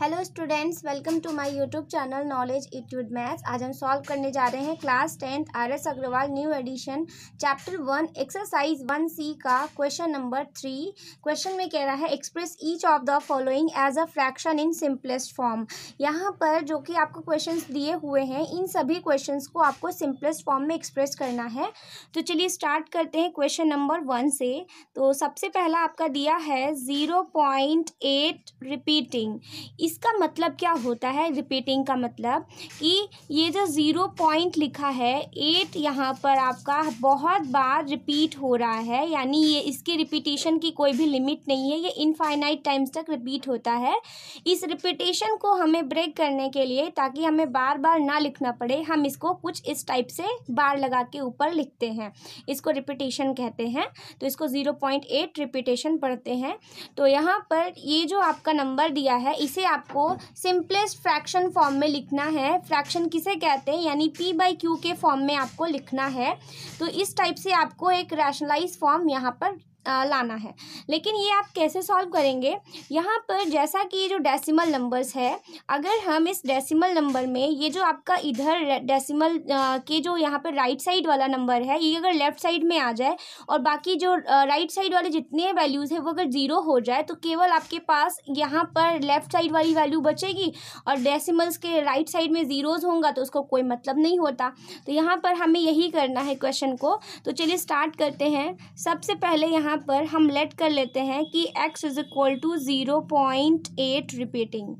hello students welcome to my YouTube channel knowledge etude maths आज हम solve करने जा रहे हैं class tenth R S Aggarwal new edition chapter one exercise one C का question number three question में कह रहा है express each of the following as a fraction in simplest form यहाँ पर जो कि आपको क्वेश्चन दिए हुए हैं इन सभी क्वेश्चन को आपको सिंपलेस्ट फॉर्म में एक्सप्रेस करना है तो चलिए स्टार्ट करते हैं क्वेश्चन नंबर वन से तो सबसे पहला आपका दिया है ज़ीरो पॉइंट एट रिपीटिंग इसका मतलब क्या होता है रिपीटिंग का मतलब कि ये जो ज़ीरो पॉइंट लिखा है एट यहाँ पर आपका बहुत बार रिपीट हो रहा है यानी ये इसकी रिपीटेशन की कोई भी लिमिट नहीं है ये इनफाइनाइट टाइम्स तक रिपीट होता है इस रिपीटेशन को हमें ब्रेक करने के लिए ताकि हमें बार बार ना लिखना पड़े हम इसको कुछ इस टाइप से बार लगा के ऊपर लिखते हैं इसको रिपीटेशन कहते हैं तो इसको ज़ीरो पॉइंट एट रिपीटेशन पढ़ते हैं तो यहाँ पर ये जो आपका नंबर दिया है इसे आप आपको सिंपलेस्ट फ्रैक्शन फॉर्म में लिखना है फ्रैक्शन किसे कहते हैं यानी पी बाई क्यू के फॉर्म में आपको लिखना है तो इस टाइप से आपको एक रैशनलाइज फॉर्म यहाँ पर लाना है लेकिन ये आप कैसे सॉल्व करेंगे यहाँ पर जैसा कि ये जो डेसिमल नंबर्स है अगर हम इस डेसिमल नंबर में ये जो आपका इधर डेसिमल के जो यहाँ पर राइट साइड वाला नंबर है ये अगर लेफ्ट साइड में आ जाए और बाकी जो राइट साइड वाले जितने वैल्यूज़ हैं वो अगर ज़ीरो हो जाए तो केवल आपके पास यहाँ पर लेफ़्ट साइड वाली वैल्यू बचेगी और डेसीमल्स के राइट साइड में ज़ीरोज़ होंगे तो उसको कोई मतलब नहीं होता तो यहाँ पर हमें यही करना है क्वेश्चन को तो चलिए स्टार्ट करते हैं सबसे पहले यहाँ यहाँ पर हम लेट कर लेते हैं कि x is equal to zero point eight repeating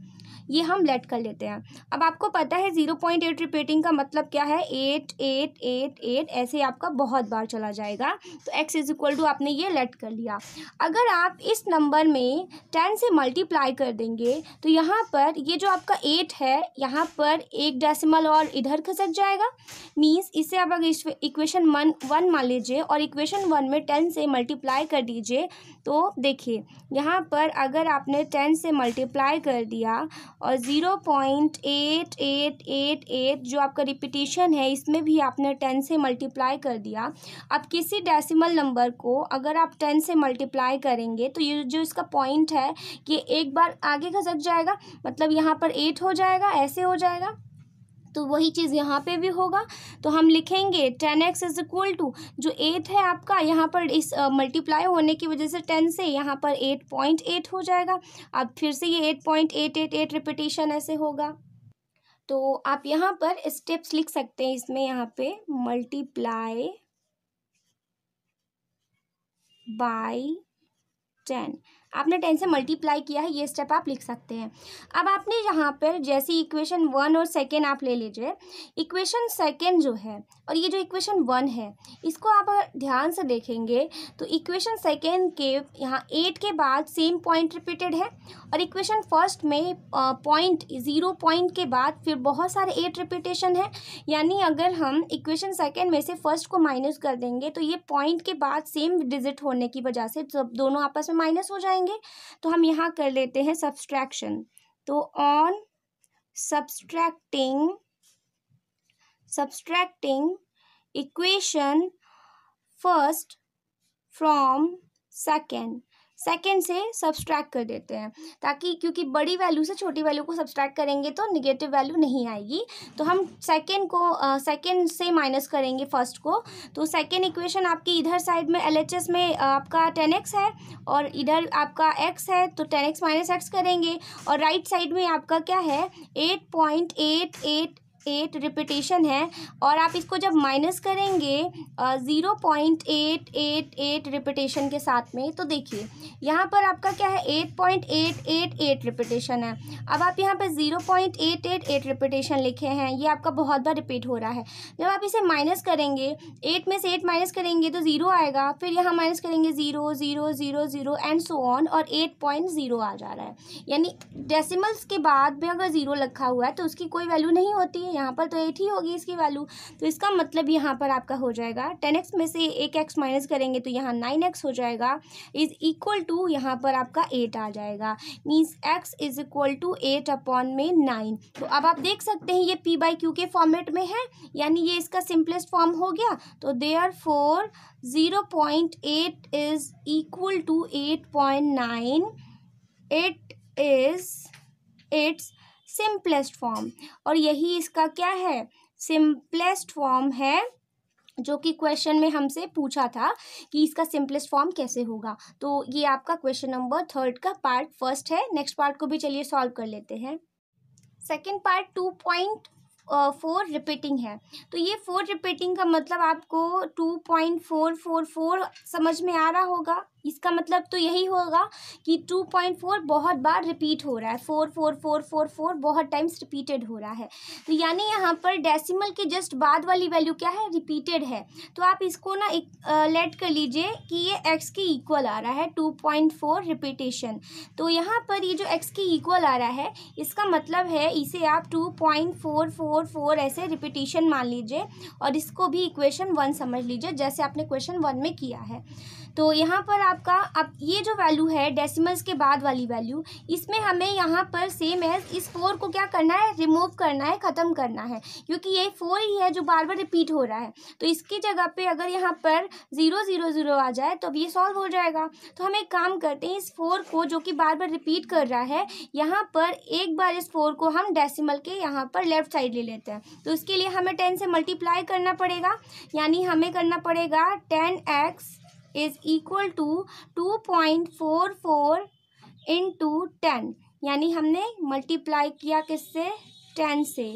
ये हम लेट कर लेते हैं अब आपको पता है ज़ीरो पॉइंट एट रिपीटिंग का मतलब क्या है एट एट एट एट ऐसे आपका बहुत बार चला जाएगा तो एक्स इज इक्वल टू आपने ये लेट कर लिया अगर आप इस नंबर में टेन से मल्टीप्लाई कर देंगे तो यहाँ पर ये जो आपका एट है यहाँ पर एक डेसिमल और इधर खसक जाएगा मीन्स इसे आप अगर इक्वेशन वन वन मान लीजिए और इक्वेशन वन में टेन से मल्टीप्लाई कर दीजिए तो देखिए यहाँ पर अगर आपने टेन से मल्टीप्लाई कर दिया और zero point eight eight eight eight जो आपका रिपीटेशन है इसमें भी आपने टेन से मल्टीप्लाई कर दिया अब किसी डेसिमल नंबर को अगर आप टेन से मल्टीप्लाई करेंगे तो ये जो इसका पॉइंट है कि एक बार आगे खसक जाएगा मतलब यहाँ पर एट हो जाएगा ऐसे हो जाएगा तो वही चीज़ यहाँ पे भी होगा तो हम लिखेंगे ten x is equal to जो एट है आपका यहाँ पर इस मल्टीप्लाई uh, होने की वजह से टेन से यहाँ पर एट पॉइंट एट हो जाएगा अब फिर से ये eight point eight eight eight repetition ऐसे होगा तो आप यहाँ पर स्टेप्स लिख सकते हैं इसमें यहाँ पे मल्टीप्लाई बाई टेन आपने टेन से मल्टीप्लाई किया है ये स्टेप आप लिख सकते हैं अब आपने यहाँ पर जैसे इक्वेशन वन और सेकेंड आप ले लीजिए इक्वेशन सेकेंड जो है और ये जो इक्वेशन वन है इसको आप अगर ध्यान से देखेंगे तो इक्वेशन सेकेंड के यहाँ एट के बाद सेम पॉइंट रिपीटेड है और इक्वेशन फर्स्ट में पॉइंट ज़ीरो पॉइंट के बाद फिर बहुत सारे एट रिपीटेशन है यानी अगर हम इक्वेशन सेकेंड में से फर्स्ट को माइनस कर देंगे तो ये पॉइंट के बाद सेम डिजिट होने की वजह से दोनों आपस में माइनस हो जाएंगे जाएंगे तो हम यहाँ कर लेते हैं सब्सट्रैक्शन तो on subtracting subtracting equation first from second second से सब्सट्रैक्ट कर देते हैं ताकि क्योंकि बड़ी वैल्यू से छोटी वैल्यू को सब्सट्रैक्ट करेंगे तो निगेटिव वैल्यू नहीं आएगी तो हम सेकेंड को सेकेंड uh, से माइनस करेंगे फर्स्ट को तो सेकेंड इक्वेशन आपकी इधर साइड में एल में आपका टेन है और इधर आपका एक्स है तो टेन एक्स माइनस एक्स करेंगे और राइट right साइड में आपका क्या है eight point eight eight eight repetition है और आप इसको जब माइनस करेंगे zero point eight eight eight repetition के साथ में तो देखिए यहाँ पर आपका क्या है eight point eight eight eight repetition है अब आप यहाँ पर zero point eight eight eight repetition लिखे हैं ये आपका बहुत बार रिपीट हो रहा है जब आप इसे माइनस करेंगे एट में से एट माइनस करेंगे तो ज़ीरो आएगा फिर यहाँ माइनस करेंगे zero zero zero zero and so on और एट पॉइंट ज़ीरो आ जा रहा है यानी डेसिमल्स के बाद भी अगर ज़ीरो रखा हुआ है तो उसकी कोई वैल्यू नहीं होती है यहाँ पर तो एट ही होगी इसकी वैल्यू तो इसका मतलब यहाँ पर आपका हो जाएगा टेन एक्स में से एक एक्स माइनस करेंगे तो यहाँ नाइन एक्स हो जाएगा इज इक्वल टू यहाँ पर आपका एट आ जाएगा means X is equal to eight upon में नाइन तो अब आप देख सकते हैं ये पी बाई क्यू के फॉर्मेट में है यानी ये इसका सिंपलेस्ट फॉर्म हो गया तो therefore zero point eight is equal to eight point nine eight is its simplest form और यही इसका क्या है सिंपलेस्ट फॉर्म है जो कि क्वेश्चन में हमसे पूछा था कि इसका सिंपलेस्ट फॉर्म कैसे होगा तो ये आपका क्वेश्चन नंबर थर्ड का पार्ट फर्स्ट है नेक्स्ट पार्ट को भी चलिए सॉल्व कर लेते हैं second part two point four repeating है तो ये फोर रिपीटिंग का मतलब आपको two point four four four समझ में आ रहा होगा इसका मतलब तो यही होगा कि टू पॉइंट फोर बहुत बार रिपीट हो रहा है four four four four four बहुत टाइम्स रिपीटेड हो रहा है तो यानी यहाँ पर डेसिमल के जस्ट बाद वाली वैल्यू क्या है रिपीटेड है तो आप इसको ना एक लेट कर लीजिए कि ये एक्स के इक्वल आ रहा है टू पॉइंट फोर रिपीटेशन तो यहाँ पर ये जो एक्स के इक्वल आ रहा है इसका मतलब है इसे आप two point four four four ऐसे रिपीटेशन मान लीजिए और इसको भी इक्वेशन वन समझ लीजिए जैसे आपने क्वेश्चन वन में किया है तो यहाँ पर आपका अब ये जो वैल्यू है डेसिमल्स के बाद वाली वैल्यू इसमें हमें यहाँ पर सेम है इस फोर को क्या करना है रिमूव करना है ख़त्म करना है क्योंकि ये फोर ही है जो बार बार रिपीट हो रहा है तो इसकी जगह पे अगर यहाँ पर ज़ीरो ज़ीरो ज़ीरो आ जाए तो अब ये सॉल्व हो जाएगा तो हम एक काम करते हैं इस फोर को जो कि बार बार रिपीट कर रहा है यहाँ पर एक बार इस फोर को हम डेसिमल के यहाँ पर लेफ्ट साइड ले लेते हैं तो इसके लिए हमें टेन से मल्टीप्लाई करना पड़ेगा यानी हमें करना पड़ेगा ten x is equal to two point four four into ten यानी हमने मल्टीप्लाई किया किससे टेन से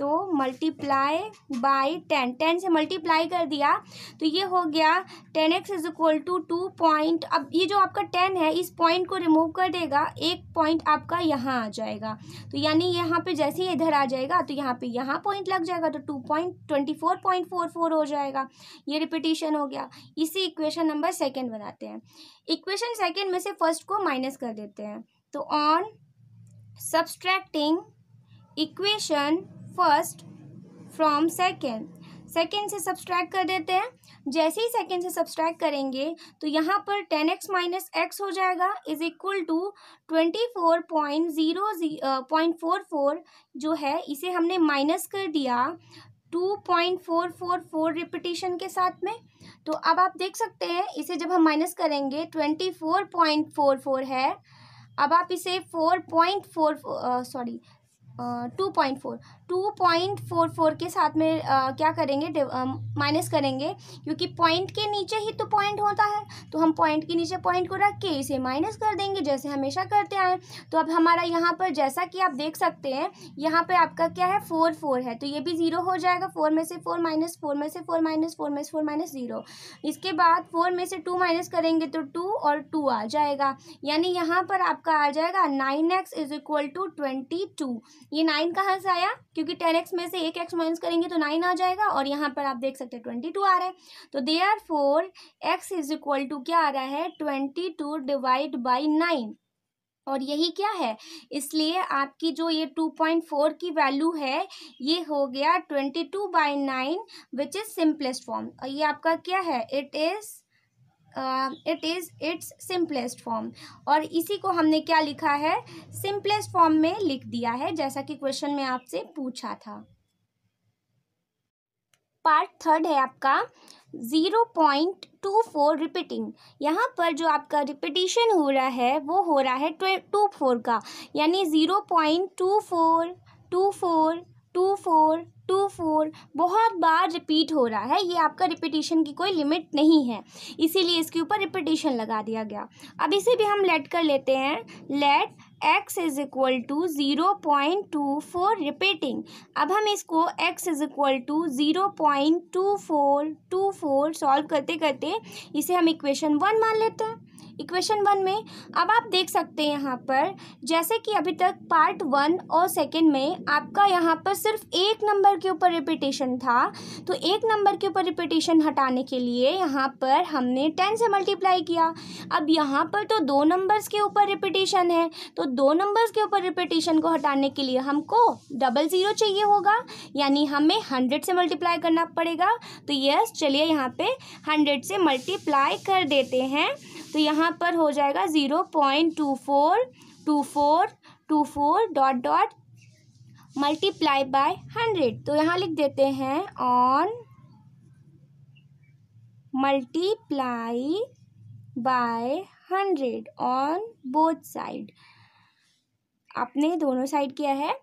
तो मल्टीप्लाई बाई टेन टेन से मल्टीप्लाई कर दिया तो ये हो गया ten x is equal to two point अब ये जो आपका टेन है इस पॉइंट को रिमूव कर देगा एक पॉइंट आपका यहाँ आ जाएगा तो यानी यहाँ पे जैसे ही इधर आ जाएगा तो यहाँ पे यहाँ पॉइंट लग जाएगा तो two point twenty four point four four हो जाएगा ये रिपीटिशन हो गया इसी इक्वेशन नंबर सेकेंड बनाते हैं इक्वेशन सेकेंड में से फर्स्ट को माइनस कर देते हैं तो on subtracting equation first from second second से सब्सट्रैक्ट कर देते हैं जैसे ही सेकेंड से सब्सट्रैक्ट करेंगे तो यहाँ पर टेन एक्स माइनस एक्स हो जाएगा is equal to twenty four point zero point four four जो है इसे हमने माइनस कर दिया two point four four four repetition के साथ में तो अब आप देख सकते हैं इसे जब हम माइनस करेंगे twenty four point four four है अब आप इसे four point four sorry two point four two point four four के साथ में uh, क्या करेंगे माइनस uh, करेंगे क्योंकि पॉइंट के नीचे ही तो पॉइंट होता है तो हम पॉइंट के नीचे पॉइंट को रख के इसे माइनस कर देंगे जैसे हमेशा करते आए तो अब हमारा यहाँ पर जैसा कि आप देख सकते हैं यहाँ पर आपका क्या है फोर फोर है तो ये भी ज़ीरो हो जाएगा फोर में से फोर माइनस फोर में से फोर माइनस फोर में से फोर माइनस ज़ीरो इसके बाद फोर में से टू माइनस करेंगे तो टू और टू आ जाएगा यानी यहाँ पर आपका आ जाएगा nine x is equal to twenty two ये नाइन कहाँ से आया क्योंकि टेन एक्स में से एक एक्स माइनस करेंगे तो नाइन आ जाएगा और यहाँ पर आप देख सकते हैं ट्वेंटी टू आ रहा है तो therefore x is equal to क्या आ रहा है twenty two divide by nine और यही क्या है इसलिए आपकी जो ये टू पॉइंट फोर की वैल्यू है ये हो गया twenty two by nine which is simplest form और ये आपका क्या है it is it is its simplest form और इसी को हमने क्या लिखा है सिंपलेस्ट फॉर्म में लिख दिया है जैसा कि क्वेश्चन में आपसे पूछा था पार्ट थर्ड है आपका zero point two four repeating यहाँ पर जो आपका रिपीटिशन हो रहा है वो हो रहा है टू फोर का यानी zero point two four two four two four two four बहुत बार रिपीट हो रहा है ये आपका रिपीटेशन की कोई लिमिट नहीं है इसीलिए इसके ऊपर रिपीटेशन लगा दिया गया अब इसे भी हम लेट कर लेते हैं let x is equal to zero point two four repeating अब हम इसको x is equal to zero point two four two four solve करते करते इसे हम इक्वेशन वन मान लेते हैं इक्वेशन वन में अब आप देख सकते हैं यहाँ पर जैसे कि अभी तक पार्ट वन और सेकेंड में आपका यहाँ पर सिर्फ एक नंबर के ऊपर रिपीटेशन था तो एक नंबर के ऊपर रिपीटेशन हटाने के लिए यहाँ पर हमने टेन से मल्टीप्लाई किया अब यहाँ पर तो दो नंबर्स के ऊपर रिपीटेशन है तो दो नंबर्स के ऊपर रिपीटेशन को हटाने के लिए हमको डबल ज़ीरो चाहिए होगा यानी हमें हंड्रेड से मल्टीप्लाई करना पड़ेगा तो यस चलिए यहाँ पर हंड्रेड से मल्टीप्लाई कर देते हैं तो यहाँ यहाँ पर हो जाएगा zero point two four two four two four dot dot multiply by hundred तो यहाँ लिख देते हैं on multiply by hundred on both side आपने दोनों साइड किया है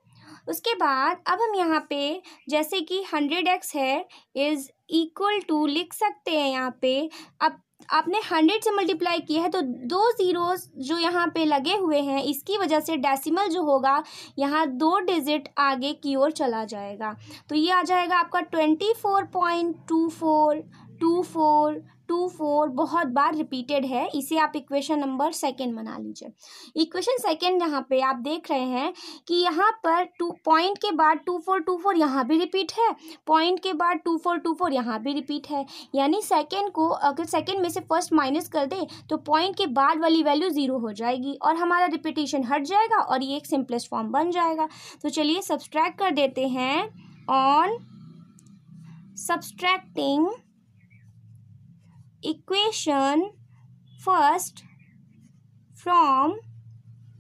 उसके बाद अब हम यहाँ पे जैसे कि हंड्रेड एक्स है इज़ इक्वल टू लिख सकते हैं यहाँ पे अब आपने हंड्रेड से मल्टीप्लाई किया है तो दो ज़ीरोस जो यहाँ पे लगे हुए हैं इसकी वजह से डेसिमल जो होगा यहाँ दो डिजिट आगे की ओर चला जाएगा तो ये आ जाएगा आपका twenty four point two four two four two four बहुत बार रिपीटेड है इसे आप इक्वेशन नंबर सेकेंड बना लीजिए इक्वेशन सेकेंड यहाँ पे आप देख रहे हैं कि यहाँ पर टू पॉइंट के बाद टू फोर टू फोर यहाँ भी रिपीट है पॉइंट के बाद टू फोर टू फोर यहाँ भी रिपीट है यानी सेकेंड को अगर सेकेंड में से फर्स्ट माइनस कर दे तो पॉइंट के बाद वाली वैल्यू ज़ीरो हो जाएगी और हमारा रिपीटेशन हट जाएगा और ये एक सिंपलेस्ट फॉर्म बन जाएगा तो चलिए सब्सट्रैक्ट कर देते हैं on subtracting equation first from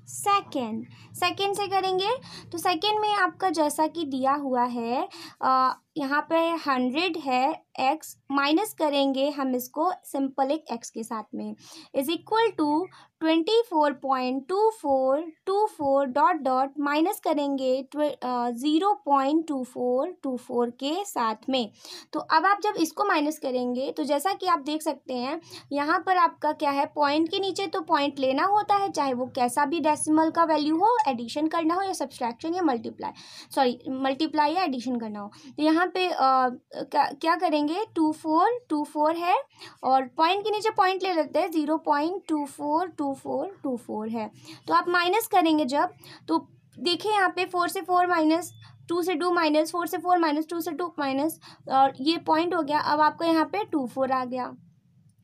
second second से करेंगे तो second में आपका जैसा कि दिया हुआ है आ, यहाँ पे हंड्रेड है एक्स माइनस करेंगे हम इसको सिंपल एक एक्स के साथ में is equal to twenty four point two four two four dot dot minus करेंगे zero point two four two four के साथ में तो अब आप जब इसको माइनस करेंगे तो जैसा कि आप देख सकते हैं यहाँ पर आपका क्या है पॉइंट के नीचे तो पॉइंट लेना होता है चाहे वो कैसा भी डेसिमल का वैल्यू हो एडिशन करना हो या सब्सट्रैक्शन या मल्टीप्लाई सॉरी मल्टीप्लाई या एडिशन करना हो तो यहाँ यहाँ पे आ, क्या, क्या करेंगे टू फोर टू फोर है और पॉइंट के नीचे पॉइंट ले लेते हैं zero point two four two four two four है तो आप माइनस करेंगे जब तो देखें यहाँ पे फोर से फोर माइनस टू से टू माइनस फोर से फोर माइनस टू से टू माइनस और ये पॉइंट हो गया अब आपको यहाँ पे टू फोर आ गया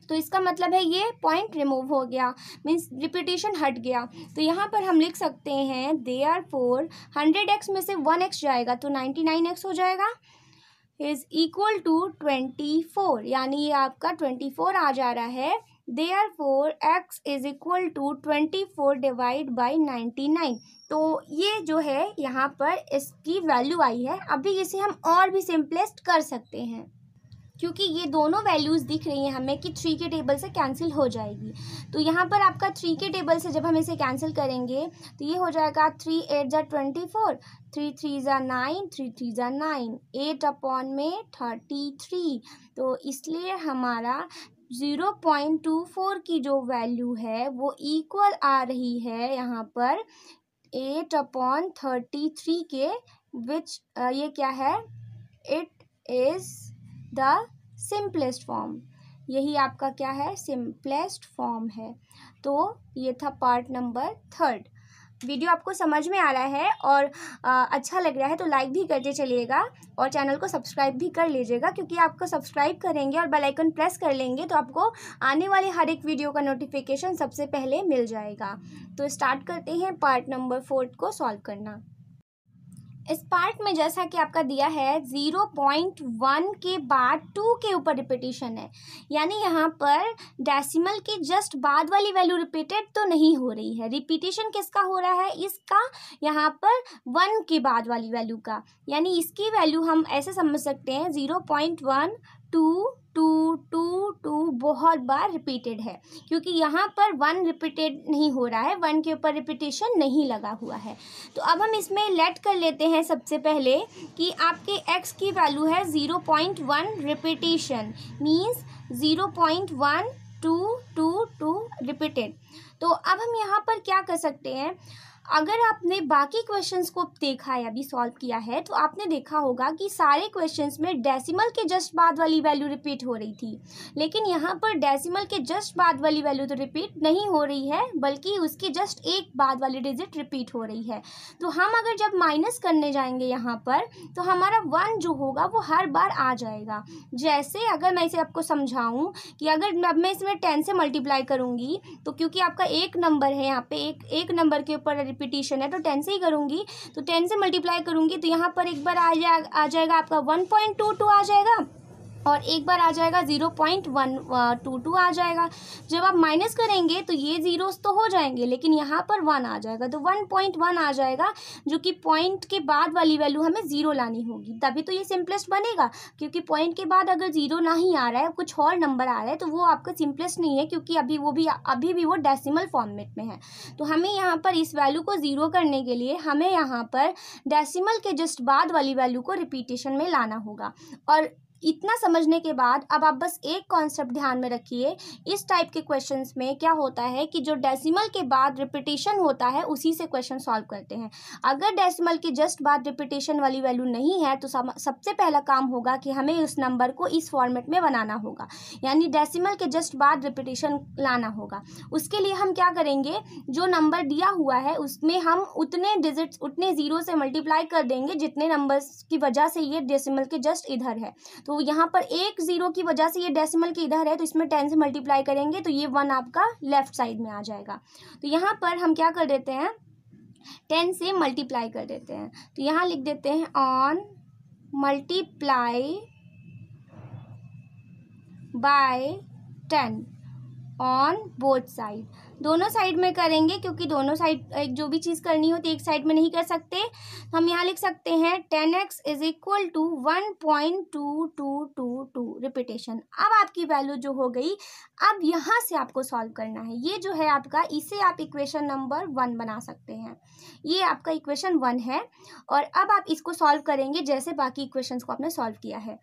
तो इसका मतलब है ये पॉइंट रिमूव हो गया मीन्स रिपीटेशन हट गया तो यहाँ पर हम लिख सकते हैं therefore hundred x में से वन एक्स जाएगा तो नाइन्टी नाइन एक्स हो जाएगा is equal to twenty four यानी ये आपका ट्वेंटी फोर आ जा रहा है therefore x is equal to twenty four divide by ninety nine तो ये जो है यहाँ पर इसकी वैल्यू आई है अभी इसे हम और भी सिंपलेस्ट कर सकते हैं क्योंकि ये दोनों वैल्यूज़ दिख रही हैं हमें कि थ्री के टेबल से कैंसिल हो जाएगी तो यहाँ पर आपका थ्री के टेबल से जब हम इसे कैंसिल करेंगे तो ये हो जाएगा थ्री एट ज़ा ट्वेंटी फोर थ्री थ्री ज़ा नाइन थ्री थ्री ज़ा नाइन एट अपॉन में थर्टी थ्री तो इसलिए हमारा ज़ीरो पॉइंट टू फोर की जो वैल्यू है वो इक्वल आ रही है यहाँ पर एट अपॉन थर्टी थ्री के विच ये क्या है it is the simplest form यही आपका क्या है सिंपलेस्ट फॉर्म है तो ये था पार्ट नंबर थर्ड वीडियो आपको समझ में आ रहा है और आ, अच्छा लग रहा है तो लाइक भी करते चलिएगा और चैनल को सब्सक्राइब भी कर लीजिएगा क्योंकि आपको सब्सक्राइब करेंगे और बेल आइकन प्रेस कर लेंगे तो आपको आने वाले हर एक वीडियो का नोटिफिकेशन सबसे पहले मिल जाएगा तो स्टार्ट करते हैं पार्ट नंबर फोर्थ को सॉल्व करना इस पार्ट में जैसा कि आपका दिया है ज़ीरो पॉइंट वन के बाद टू के ऊपर रिपीटेशन है यानी यहाँ पर डेसिमल के जस्ट बाद वाली वैल्यू रिपीटेड तो नहीं हो रही है रिपीटेशन किसका हो रहा है इसका यहाँ पर वन के बाद वाली वैल्यू का यानी इसकी वैल्यू हम ऐसे समझ सकते हैं zero point one two two two two बहुत बार रिपीटेड है क्योंकि यहाँ पर वन रिपीटेड नहीं हो रहा है वन के ऊपर रिपीटेशन नहीं लगा हुआ है तो अब हम इसमें लेट कर लेते हैं सबसे पहले कि आपके एक्स की वैल्यू है zero point one repetition means zero point one two two two repeated तो अब हम यहाँ पर क्या कर सकते हैं अगर आपने बाकी क्वेश्चंस को देखा है अभी सॉल्व किया है तो आपने देखा होगा कि सारे क्वेश्चंस में डेसिमल के जस्ट बाद वाली वैल्यू रिपीट हो रही थी लेकिन यहाँ पर डेसिमल के जस्ट बाद वाली वैल्यू तो रिपीट नहीं हो रही है बल्कि उसके जस्ट एक बाद वाली डिजिट रिपीट हो रही है तो हम अगर जब माइनस करने जाएंगे यहाँ पर तो हमारा वन जो होगा वो हर बार आ जाएगा जैसे अगर मैं इसे आपको समझाऊँ कि अगर मैं इसमें टेन से मल्टीप्लाई करूँगी तो क्योंकि आपका एक नंबर है यहाँ पर एक एक नंबर के ऊपर रिपीटिशन है तो टेन से ही करूँगी तो टेन से मल्टीप्लाई करूँगी तो यहाँ पर एक बार आ जाएगा आ जाएगा आपका वन पॉइंट टू टू आ जाएगा और एक बार आ जाएगा zero point one two two आ जाएगा जब आप माइनस करेंगे तो ये ज़ीरोस तो हो जाएंगे लेकिन यहाँ पर वन आ जाएगा तो वन पॉइंट वन आ जाएगा जो कि पॉइंट के बाद वाली वैल्यू हमें ज़ीरो लानी होगी तभी तो ये सिंपलेस्ट बनेगा क्योंकि पॉइंट के बाद अगर ज़ीरो नहीं आ रहा है कुछ और नंबर आ रहा है तो वो आपका सिंपलेस्ट नहीं है क्योंकि अभी वो भी अभी भी वो डेसीमल फॉर्मेट में है तो हमें यहाँ पर इस वैल्यू को ज़ीरो करने के लिए हमें यहाँ पर डेसीमल के जस्ट बाद वाली वैल्यू को रिपीटेशन में लाना होगा और इतना समझने के बाद अब आप बस एक कॉन्सेप्ट ध्यान में रखिए इस टाइप के क्वेश्चन में क्या होता है कि जो डेसिमल के बाद रिपीटेशन होता है उसी से क्वेश्चन सॉल्व करते हैं अगर डेसिमल के जस्ट बाद रिपीटेशन वाली वैल्यू नहीं है तो सबसे पहला काम होगा कि हमें उस नंबर को इस फॉर्मेट में बनाना होगा यानी डेसीमल के जस्ट बाद रिपीटेशन लाना होगा उसके लिए हम क्या करेंगे जो नंबर दिया हुआ है उसमें हम उतने डिजिट्स उतने ज़ीरो से मल्टीप्लाई कर देंगे जितने नंबर्स की वजह से ये डेसिमल के जस्ट इधर है तो तो यहाँ पर एक ज़ीरो की वजह से ये डेसिमल के इधर है तो इसमें टेन से मल्टीप्लाई करेंगे तो ये वन आपका लेफ्ट साइड में आ जाएगा तो यहाँ पर हम क्या कर देते हैं टेन से मल्टीप्लाई कर देते हैं तो यहाँ लिख देते हैं on multiply by ten on both side दोनों साइड में करेंगे क्योंकि दोनों साइड एक जो भी चीज़ करनी हो तो एक साइड में नहीं कर सकते हम यहाँ लिख सकते हैं ten x is equal to one point two two two two repetition अब आपकी वैल्यू जो हो गई अब यहाँ से आपको सॉल्व करना है ये जो है आपका इसे आप इक्वेशन नंबर वन बना सकते हैं ये आपका इक्वेशन वन है और अब आप इसको सॉल्व करेंगे जैसे बाकी इक्वेशन को आपने सॉल्व किया है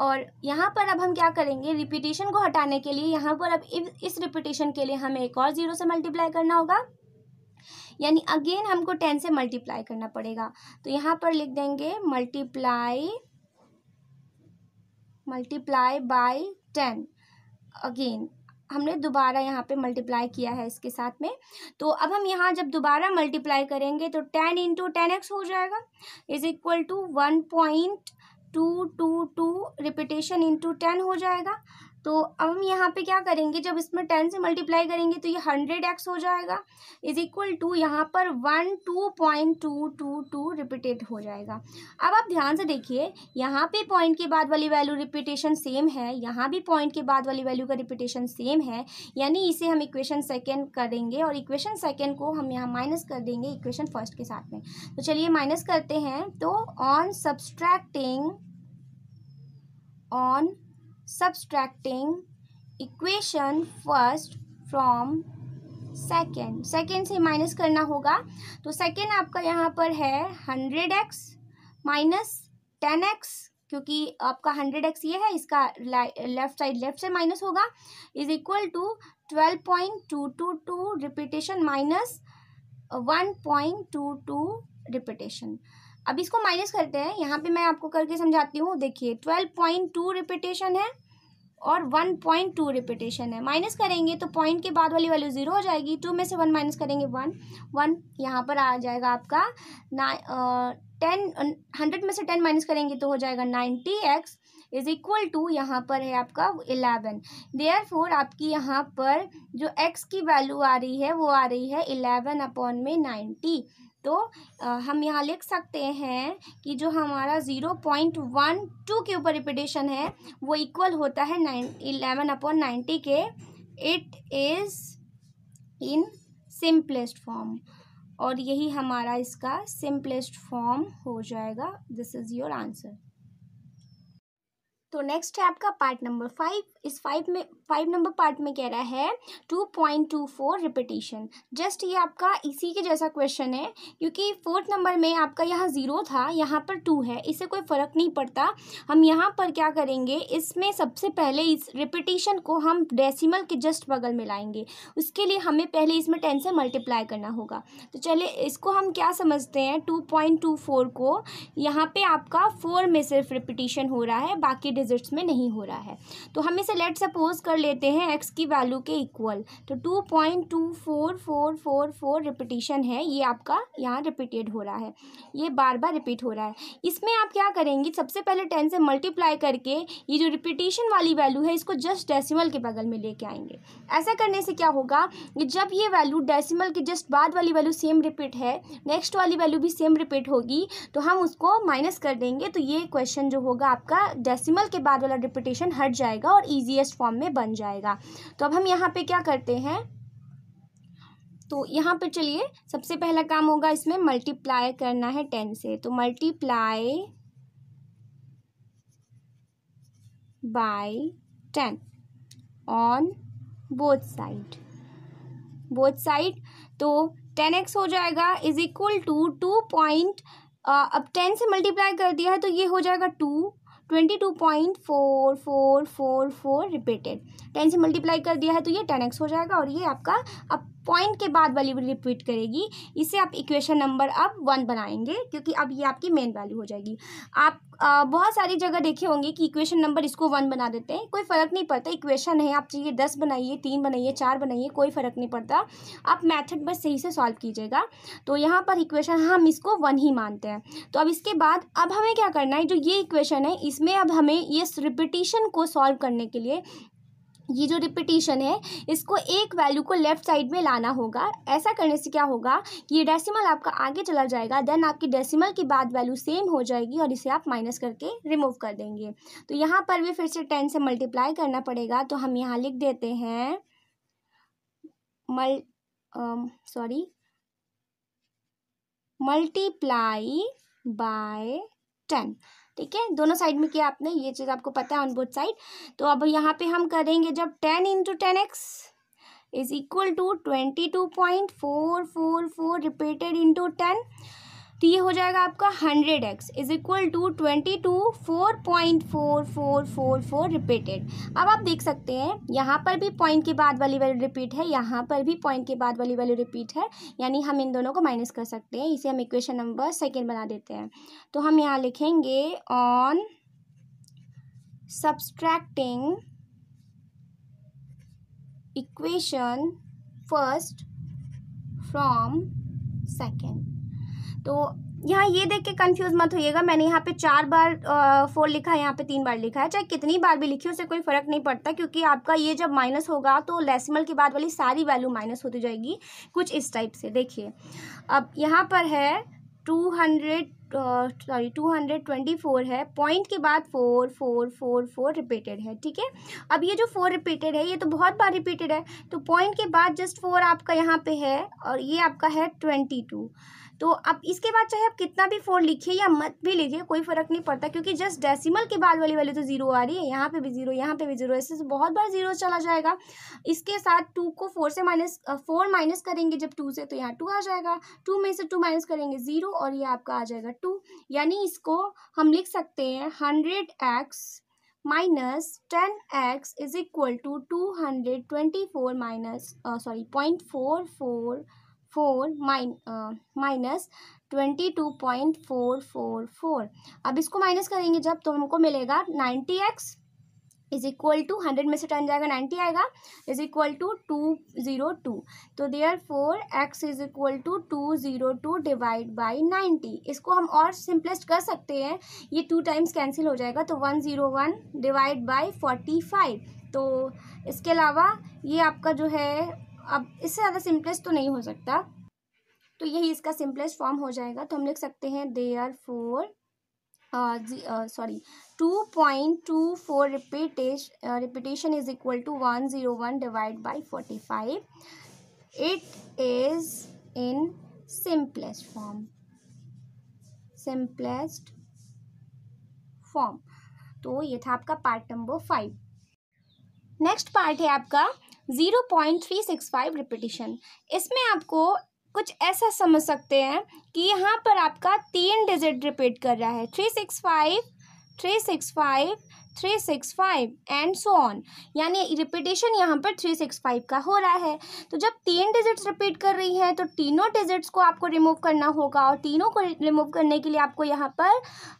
और यहाँ पर अब हम क्या करेंगे रिपीटेशन को हटाने के लिए यहाँ पर अब इस रिपीटेशन के लिए हमें एक और ज़ीरो से मल्टीप्लाई करना होगा यानी अगेन हमको टेन से मल्टीप्लाई करना पड़ेगा तो यहाँ पर लिख देंगे multiply multiply by ten again हमने दोबारा यहाँ पे मल्टीप्लाई किया है इसके साथ में तो अब हम यहाँ जब दोबारा मल्टीप्लाई करेंगे तो टेन इंटू टेन एक्स हो जाएगा is equal to one point two two two repetition into ten हो जाएगा तो अब हम यहाँ पे क्या करेंगे जब इसमें टेन से मल्टीप्लाई करेंगे तो ये हंड्रेड एक्स हो जाएगा इज इक्वल टू यहाँ पर one two point two two two repeated हो जाएगा अब आप ध्यान से देखिए यहाँ पे पॉइंट के बाद वाली वैल्यू रिपीटेशन सेम है यहाँ भी पॉइंट के बाद वाली वैल्यू का रिपीटेशन सेम है यानी इसे हम इक्वेशन सेकेंड करेंगे और इक्वेशन सेकेंड को हम यहाँ माइनस कर देंगे इक्वेशन फर्स्ट के साथ में तो चलिए माइनस करते हैं तो on subtracting on subtracting equation first from second second से माइनस करना होगा तो सेकेंड आपका यहाँ पर है hundred x minus ten x क्योंकि आपका हंड्रेड एक्स ये है इसका लेफ्ट साइड लेफ्ट से माइनस होगा is equal to twelve point two two two repetition minus one point two two repetition अब इसको माइनस करते हैं यहाँ पे मैं आपको करके समझाती हूँ देखिए ट्वेल्व पॉइंट टू रिपीटेशन है और वन पॉइंट टू रिपीटेशन है माइनस करेंगे तो पॉइंट के बाद वाली वैल्यू जीरो हो जाएगी टू में से वन माइनस करेंगे वन वन यहाँ पर आ जाएगा आपका ना टेन हंड्रेड में से टेन माइनस करेंगे तो हो जाएगा ninety x is equal to यहाँ पर है आपका इलेवन देयर फोर आपकी यहाँ पर जो एक्स की वैल्यू आ रही है वो आ रही है इलेवन अपॉन में नाइन्टी तो हम यहाँ लिख सकते हैं कि जो हमारा ज़ीरो पॉइंट वन टू के ऊपर रिपीटेशन है वो इक्वल होता है नाइन इलेवन अपॉन नाइन्टी के it is in simplest form और यही हमारा इसका सिंपलेस्ट फॉर्म हो जाएगा दिस इज़ योर आंसर तो नेक्स्ट है आपका पार्ट नंबर फाइव इस फाइव में फाइव नंबर पार्ट में कह रहा है two point two four repetition just ये आपका इसी के जैसा क्वेश्चन है क्योंकि फोर्थ नंबर में आपका यहाँ ज़ीरो था यहाँ पर टू है इससे कोई फ़र्क नहीं पड़ता हम यहाँ पर क्या करेंगे इसमें सबसे पहले इस रिपीटिशन को हम डेसिमल के जस्ट बगल में लाएंगे उसके लिए हमें पहले इसमें टेन से मल्टीप्लाई करना होगा तो चले इसको हम क्या समझते हैं टू पॉइंट टू फोर को यहाँ पे आपका फोर में सिर्फ रिपीटिशन हो रहा है बाकी डिजिट्स में नहीं हो रहा है तो हम इसे लेट सपोज कर कर लेते हैं एक्स की वैल्यू के इक्वल तो two point two four four four four repetition है ये आपका यहाँ रिपीटेड हो रहा है ये बार बार रिपीट हो रहा है इसमें आप क्या करेंगी सबसे पहले टेन से मल्टीप्लाई करके ये जो रिपीटेशन वाली वैल्यू है इसको जस्ट डेसिमल के बगल में लेके आएंगे ऐसा करने से क्या होगा कि जब ये वैल्यू डेसिमल के जस्ट बाद वाली वैल्यू सेम रिपीट है नेक्स्ट वाली वैल्यू भी सेम रिपीट होगी तो हम उसको माइनस कर देंगे तो ये क्वेश्चन जो होगा आपका डेसिमल के बाद वाला रिपीटेशन हट जाएगा और ईजिएस्ट फॉर्म में बन बन जाएगा तो अब हम यहाँ पे क्या करते हैं तो यहाँ पर चलिए सबसे पहला काम होगा इसमें मल्टीप्लाई करना है टेन से तो multiply by ten on both side both side तो टेन एक्स हो जाएगा is equal to two point अब टेन से मल्टीप्लाई कर दिया है तो ये हो जाएगा two twenty two point four four four four repeated ten से मल्टीप्लाई कर दिया है तो ये टेन एक्स हो जाएगा और ये आपका अब पॉइंट के बाद वाली रिपीट करेगी इसे आप इक्वेशन नंबर अब वन बनाएंगे क्योंकि अब ये आपकी मेन वैल्यू हो जाएगी आप आ, बहुत सारी जगह देखे होंगे कि इक्वेशन नंबर इसको वन बना देते हैं कोई फ़र्क नहीं पड़ता इक्वेशन है आप चाहिए दस बनाइए तीन बनाइए चार बनाइए कोई फ़र्क नहीं पड़ता आप मैथड बस सही से सॉल्व कीजिएगा तो यहाँ पर इक्वेशन हम इसको वन ही मानते हैं तो अब इसके बाद अब हमें क्या करना है जो ये इक्वेशन है इसमें अब हमें इस रिपीटिशन को सॉल्व करने के लिए ये जो रिपीटिशन है इसको एक वैल्यू को लेफ्ट साइड में लाना होगा ऐसा करने से क्या होगा कि ये डेसिमल आपका आगे चला जाएगा देन आपकी डेसिमल के बाद वैल्यू सेम हो जाएगी और इसे आप माइनस करके रिमूव कर देंगे तो यहाँ पर भी फिर से टेन से मल्टीप्लाई करना पड़ेगा तो हम यहाँ लिख देते हैं मल सॉरी मल्टीप्लाई बाय टेन ठीक है दोनों साइड में किया आपने ये चीज़ आपको पता है ऑन बोथ साइड तो अब यहाँ पे हम करेंगे जब ten into ten x is equal to twenty two point four four four repeated into ten तो ये हो जाएगा आपका hundred x is equal to twenty two four point four four four four repeated अब आप देख सकते हैं यहाँ पर भी पॉइंट के बाद वाली वैल्यू रिपीट है यहाँ पर भी पॉइंट के बाद वाली वैल्यू रिपीट है यानी हम इन दोनों को माइनस कर सकते हैं इसे हम इक्वेशन नंबर सेकेंड बना देते हैं तो हम यहाँ लिखेंगे on subtracting equation first from second तो यहाँ ये देख के कन्फ्यूज़ मत होइएगा मैंने यहाँ पे चार बार फोर लिखा है यहाँ पे तीन बार लिखा है चाहे कितनी बार भी लिखी उससे कोई फ़र्क नहीं पड़ता क्योंकि आपका ये जब माइनस होगा तो लेसिमल के बाद वाली सारी वैल्यू माइनस होती जाएगी कुछ इस टाइप से देखिए अब यहाँ पर है two hundred sorry two hundred twenty four है पॉइंट के बाद four four four four repeated है ठीक है अब ये जो फोर रिपीटेड है ये तो बहुत बार रिपीटेड है तो पॉइंट के बाद जस्ट फोर आपका यहाँ पे है और ये आपका है ट्वेंटी टू तो अब इसके बाद चाहे आप कितना भी फोर लिखिए या मत भी लिखिए कोई फ़र्क नहीं पड़ता क्योंकि जस्ट डेसिमल के बाद वाली वाली तो जीरो आ रही है यहाँ पे भी जीरो यहाँ पे भी जीरो ऐसे तो बहुत बार जीरो चला जाएगा इसके साथ टू को फोर से माइनस फोर माइनस करेंगे जब टू से तो यहाँ टू आ जाएगा टू में से टू माइनस करेंगे ज़ीरो और ये आपका आ जाएगा टू यानी इसको हम लिख सकते हैं hundred x minus ten x is equal to two hundred twenty four minus sorry point four four four माइन minus twenty two point four four four अब इसको माइनस करेंगे जब तो हमको मिलेगा ninety x is equal to hundred में से टन जाएगा नाइन्टी आएगा is equal to two zero two तो therefore x is equal to two zero two divide by ninety इसको हम और सिंपलेस्ट कर सकते हैं ये टू टाइम्स कैंसिल हो जाएगा तो one zero one divide by forty five तो इसके अलावा ये आपका जो है अब इससे ज़्यादा सिंपलेस्ट तो नहीं हो सकता तो यही इसका सिंपलेस्ट फॉर्म हो जाएगा तो हम लिख सकते हैं therefore sorry two point two four रिपीटेश repetition is equal to one zero one divide by forty five it is in simplest form simplest form तो ये था आपका part number five next part है आपका zero point three six five repetition इसमें आपको कुछ ऐसा समझ सकते हैं कि यहाँ पर आपका तीन डिजिट रिपीट कर रहा है three six five three six five three six five and so on यानी रिपीटेशन यहाँ पर थ्री सिक्स फाइव का हो रहा है तो जब तीन डिजिट्स रिपीट कर रही हैं तो तीनों डिजिट्स को आपको रिमूव करना होगा और तीनों को रिमूव करने के लिए आपको यहाँ पर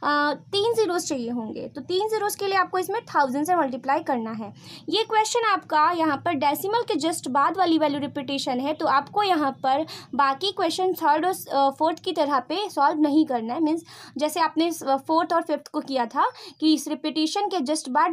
आ, तीन ज़ीरोज़ चाहिए होंगे तो तीन ज़ीरोज़ के लिए आपको इसमें थाउजेंड से मल्टीप्लाई करना है ये क्वेश्चन आपका यहाँ पर डेसीमल के जस्ट बाद वाली वैल्यू रिपीटेशन है तो आपको यहाँ पर बाकी क्वेश्चन थर्ड और फोर्थ की तरह पे सॉल्व नहीं करना है मीन्स जैसे आपने फोर्थ और फिफ्थ को किया था कि इस रिपीटेशन के जस्ट बाद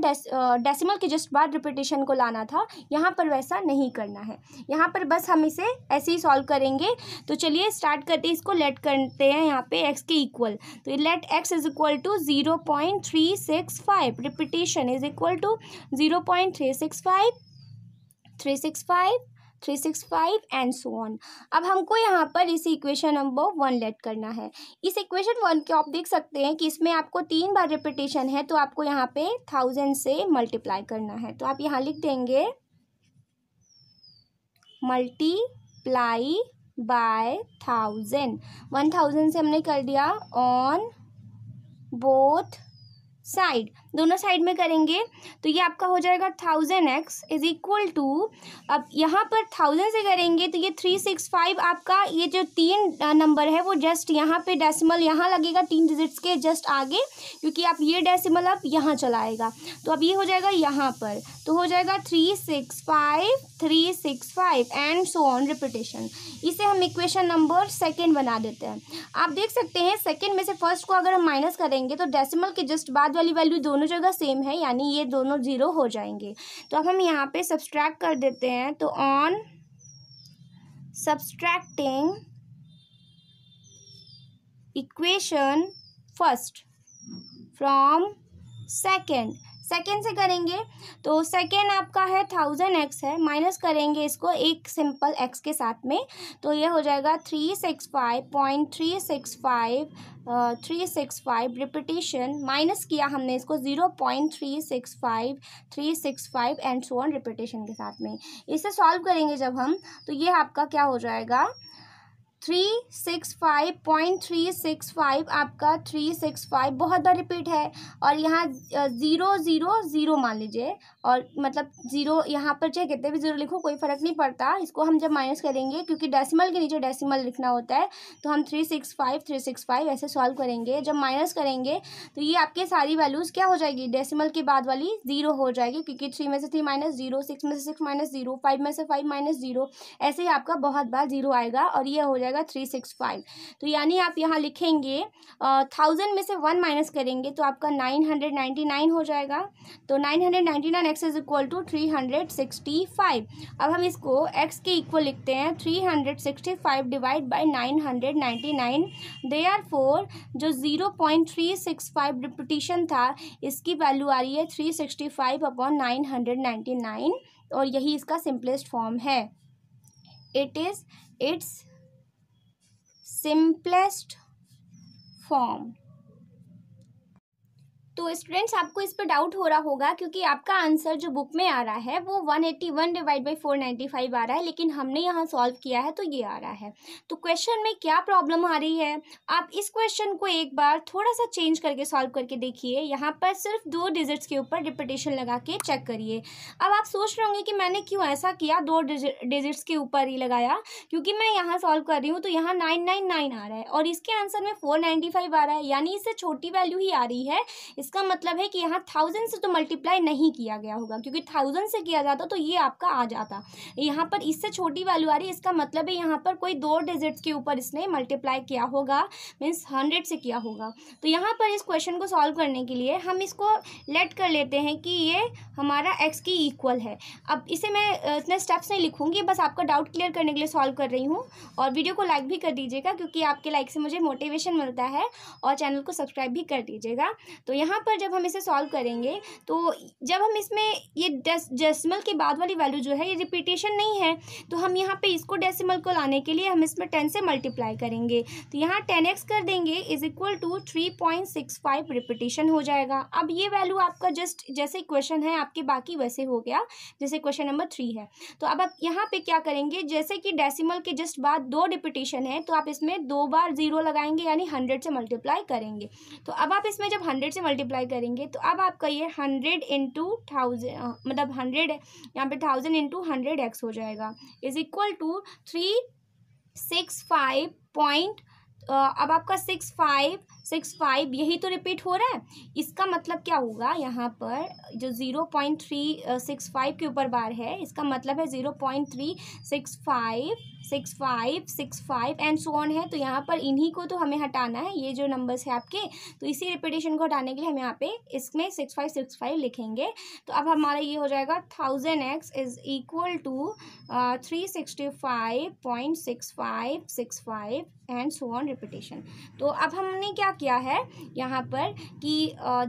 डेसिमल के जस्ट बाद रिपीटेशन को लाना था यहाँ पर वैसा नहीं करना है यहाँ पर बस हम इसे ऐसे ही सॉल्व करेंगे तो चलिए स्टार्ट करते इसको लेट करते हैं यहाँ पे एक्स के इक्वल तो let x is equal to zero point three six five repetition is equal to zero point three six five three six five three six five and so on अब हमको यहाँ पर इस इक्वेशन नंबर वन लेट करना है इस equation one के आप देख सकते हैं कि इसमें आपको तीन बार रिपीटेशन है तो आपको यहाँ पे थाउजेंड से मल्टीप्लाई करना है तो आप यहाँ लिख देंगे multiply by thousand one thousand से हमने कर दिया ऑन बोथ साइड दोनों साइड में करेंगे तो ये आपका हो जाएगा thousand x is equal to अब यहाँ पर थाउजेंड से करेंगे तो ये थ्री सिक्स फाइव आपका ये जो तीन नंबर है वो जस्ट यहाँ पे डेसिमल यहाँ लगेगा तीन डिजिट्स के जस्ट आगे क्योंकि आप ये डेसिमल अब यहाँ चलाएगा तो अब ये हो जाएगा यहाँ पर तो हो जाएगा three six five three six five and so on repetition इसे हम इक्वेशन नंबर सेकेंड बना देते हैं आप देख सकते हैं सेकेंड में से फर्स्ट को अगर हम माइनस करेंगे तो डेसिमल के जस्ट बाद वाली वैल्यू दोनों दोनों जगह सेम है यानी ये दोनों ज़ीरो हो जाएंगे तो अब हम यहाँ पे सब्सट्रैक्ट कर देते हैं तो on subtracting equation first from second second से करेंगे तो सेकेंड आपका है थाउजेंड एक्स है माइनस करेंगे इसको एक सिंपल एक्स के साथ में तो ये हो जाएगा three six five point three six five three six five repetition minus किया हमने इसको zero point three six five three six five and so on repetition के साथ में इसे सॉल्व करेंगे जब हम तो ये आपका क्या हो जाएगा three six five point three six five आपका थ्री सिक्स फाइव बहुत बार रिपीट है और यहाँ ज़ीरो ज़ीरो ज़ीरो मान लीजिए और मतलब ज़ीरो यहाँ पर चाहे कितने भी ज़ीरो लिखो कोई फ़र्क नहीं पड़ता इसको हम जब माइनस करेंगे क्योंकि डेसिमल के नीचे डेसिमल लिखना होता है तो हम three six five three six five ऐसे सॉल्व करेंगे जब माइनस करेंगे तो ये आपके सारी वैल्यूज़ क्या हो जाएगी डेसिमल के बाद वाली ज़ीरो हो जाएगी क्योंकि थ्री में से थ्री माइनस ज़ीरो सिक्स में से सिक्स माइनस ज़ीरो फाइव में से फाइव माइनस ज़ीरो ऐसे ही आपका बहुत बार ज़ीरो आएगा और ये हो जाएगा जाएगा थ्री सिक्स फाइव तो यानी आप यहाँ लिखेंगे थाउजेंड में से वन माइनस करेंगे तो आपका नाइन हंड्रेड नाइन्टी नाइन हो जाएगा तो nine hundred ninety nine x is equal to three hundred sixty five अब हम इसको एक्स के इक्वल लिखते हैं three hundred sixty five divide by nine hundred ninety nine therefore जो zero point three six five repetition था इसकी value आ रही है three sixty five upon nine hundred ninety nine और यही इसका सिंपलेस्ट फॉर्म है it is it's simplest form तो स्टूडेंट्स आपको इस पर डाउट हो रहा होगा क्योंकि आपका आंसर जो बुक में आ रहा है वो 181 eighty one divide by four आ रहा है लेकिन हमने यहाँ सॉल्व किया है तो ये आ रहा है तो क्वेश्चन में क्या प्रॉब्लम आ रही है आप इस क्वेश्चन को एक बार थोड़ा सा चेंज करके सॉल्व करके देखिए यहाँ पर सिर्फ दो डिजिट्स के ऊपर रिपीटेशन लगा के चेक करिए अब आप सोच रहे होंगे कि मैंने क्यों ऐसा किया दो डिजिट्स के ऊपर ही लगाया क्योंकि मैं यहाँ सॉल्व कर रही हूँ तो यहाँ नाइन नाइन नाइन आ रहा है और इसके आंसर में फोर नाइन्टी फाइव आ रहा है यानी इससे छोटी वैल्यू ही आ रही है इसका मतलब है कि यहाँ थाउजेंड से तो मल्टीप्लाई नहीं किया गया होगा क्योंकि थाउजेंड से किया जाता तो ये आपका आ जाता यहाँ पर इससे छोटी वैल्यू आ रही है इसका मतलब है यहाँ पर कोई दो डिजिट्स के ऊपर इसने मल्टीप्लाई किया होगा मीन्स हंड्रेड से किया होगा तो यहाँ पर इस क्वेश्चन को सॉल्व करने के लिए हम इसको लेट कर लेते हैं कि ये हमारा एक्स की इक्वल है अब इसे मैं इतने स्टेप्स नहीं लिखूँगी बस आपका डाउट क्लियर करने के लिए सॉल्व कर रही हूँ और वीडियो को लाइक भी कर दीजिएगा क्योंकि आपके लाइक से मुझे मोटिवेशन मिलता है और चैनल को सब्सक्राइब भी कर दीजिएगा तो यहाँ यहाँ पर जब हम इसे सॉल्व करेंगे तो जब हम इसमें ये डेसिमल के बाद वाली वैल्यू जो है ये रिपीटेशन नहीं है तो हम यहाँ पे इसको डेसिमल को लाने के लिए हम इसमें टेन से मल्टीप्लाई करेंगे तो यहाँ टेन एक्स कर देंगे is equal to three point six five repetition हो जाएगा अब ये वैल्यू आपका जस्ट जैसे क्वेश्चन है आपके बाकी वैसे हो गया जैसे क्वेश्चन नंबर थ्री है तो अब आप यहाँ पर क्या करेंगे जैसे कि डेसीमल के जस्ट बाद दो रिपीटेशन है तो आप इसमें दो बार जीरो लगाएंगे यानी हंड्रेड से मल्टीप्लाई करेंगे तो अब आप इसमें जब हंड्रेड से मल्टीप्लाई मल्टीप्लाई करेंगे तो अब आपका ये हंड्रेड इंटू थाउजेंड मतलब हंड्रेड यहाँ पे थाउजेंड इंटू हंड्रेड एक्स हो जाएगा is equal to three six five point अब आपका सिक्स फाइव सिक्स फाइव यही तो रिपीट हो रहा है इसका मतलब क्या होगा यहाँ पर जो zero point three six five के ऊपर बार है इसका मतलब है zero point three six five six five six five and so on है तो यहाँ पर इन्हीं को तो हमें हटाना है ये जो नंबर्स है आपके तो इसी रिपीटेशन को हटाने के लिए हम यहाँ पे इसमें सिक्स फाइव सिक्स फाइव लिखेंगे तो अब हमारा ये हो जाएगा thousand x is equal to three sixty five point six five six five and so on repetition तो अब हमने क्या किया है यहाँ पर कि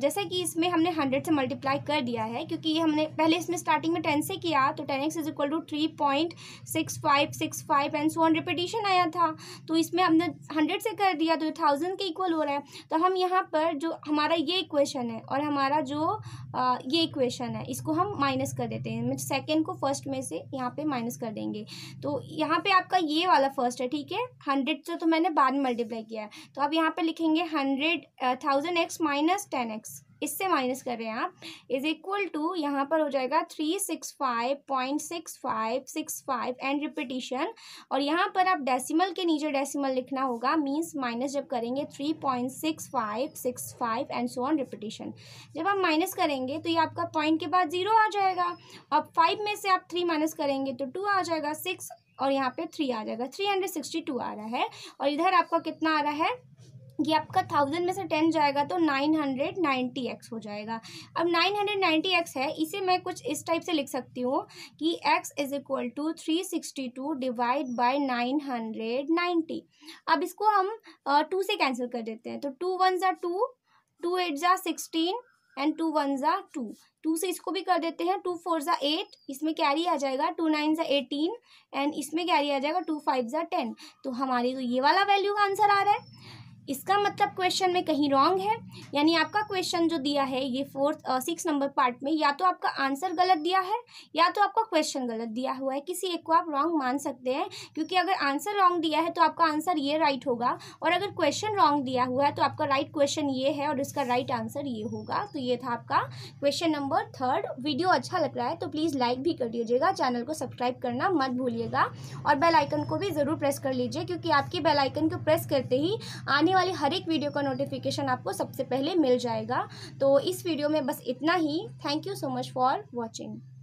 जैसे कि इसमें हमने हंड्रेड से मल्टीप्लाई कर दिया है क्योंकि ये हमने पहले इसमें स्टार्टिंग में टेन से किया तो ten x is equal to three point six five six five five and so on repetition आया था तो इसमें हमने हंड्रेड से कर दिया तो थाउजेंड के इक्वल हो रहा है तो हम यहाँ पर जो हमारा ये इक्वेशन है और हमारा जो आ, ये इक्वेशन है इसको हम माइनस कर देते हैं मैं सेकेंड को फर्स्ट में से यहाँ पे माइनस कर देंगे तो यहाँ पे आपका ये वाला फर्स्ट है ठीक है हंड्रेड से तो मैंने बाद में मल्टीप्लाई किया है तो आप यहाँ पर लिखेंगे hundred thousand x minus ten x इससे माइनस कर रहे हैं आप इज इक्वल टू यहाँ पर हो जाएगा three six five point six five six five and repetition और यहाँ पर आप डेसिमल के नीचे डेसिमल लिखना होगा मीन्स माइनस जब करेंगे three point six five six five and so on repetition जब आप माइनस करेंगे तो ये आपका पॉइंट के बाद ज़ीरो आ जाएगा अब फाइव में से आप थ्री माइनस करेंगे तो टू आ जाएगा सिक्स और यहाँ पे थ्री आ जाएगा थ्री हंड्रेड सिक्सटी टू आ रहा है और इधर आपका कितना आ रहा है ये आपका थाउजेंड में से टेन जाएगा तो नाइन हंड्रेड नाइन्टी एक्स हो जाएगा अब नाइन हंड्रेड नाइन्टी एक्स है इसे मैं कुछ इस टाइप से लिख सकती हूँ कि x is equal to three sixty two divide by nine hundred ninety अब इसको हम टू uh, से कैंसिल कर देते हैं तो टू वन ज़ा टू टू एट ज़ा सिक्सटीन एंड टू वन ज़ा टू टू से इसको भी कर देते हैं टू फोर ज़ा एट इसमें कैरी आ जाएगा टू नाइन ज़ा एटीन एंड इसमें कैरी आ जाएगा टू फाइव ज़ा टेन तो हमारी तो ये वाला वैल्यू का आंसर आ रहा है इसका मतलब क्वेश्चन में कहीं रॉन्ग है यानी आपका क्वेश्चन जो दिया है ये फोर्थ सिक्स नंबर पार्ट में या तो आपका आंसर गलत दिया है या तो आपका क्वेश्चन गलत दिया हुआ है किसी एक को आप रॉन्ग मान सकते हैं क्योंकि अगर आंसर रॉन्ग दिया है तो आपका आंसर ये राइट होगा और अगर क्वेश्चन रॉन्ग दिया हुआ है तो आपका राइट क्वेश्चन ये है और इसका राइट आंसर ये होगा तो ये था आपका क्वेश्चन नंबर थर्ड वीडियो अच्छा लग रहा है तो प्लीज़ लाइक भी कर दीजिएगा चैनल को सब्सक्राइब करना मत भूलिएगा और बेलाइकन को भी ज़रूर प्रेस कर लीजिए क्योंकि आपकी बेलाइकन को प्रेस करते ही आने वाली हर एक वीडियो का नोटिफिकेशन आपको सबसे पहले मिल जाएगा तो इस वीडियो में बस इतना ही thank you so much for watching